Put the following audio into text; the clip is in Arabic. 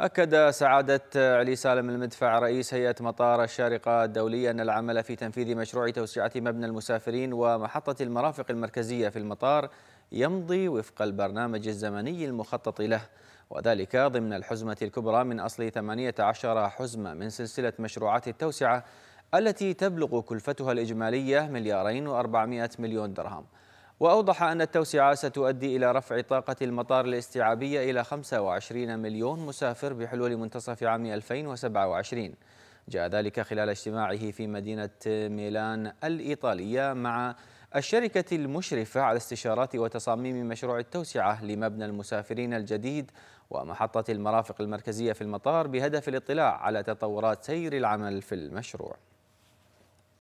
أكد سعادة علي سالم المدفع رئيس هيئة مطار الشارقة الدولي أن العمل في تنفيذ مشروع توسعة مبنى المسافرين ومحطة المرافق المركزية في المطار يمضي وفق البرنامج الزمني المخطط له وذلك ضمن الحزمة الكبرى من أصل 18 حزمة من سلسلة مشروعات التوسعة التي تبلغ كلفتها الإجمالية مليارين وأربعمائة مليون درهم وأوضح أن التوسعة ستؤدي إلى رفع طاقة المطار الاستيعابية إلى 25 مليون مسافر بحلول منتصف عام 2027 جاء ذلك خلال اجتماعه في مدينة ميلان الإيطالية مع الشركة المشرفة على استشارات وتصاميم مشروع التوسعة لمبنى المسافرين الجديد ومحطة المرافق المركزية في المطار بهدف الاطلاع على تطورات سير العمل في المشروع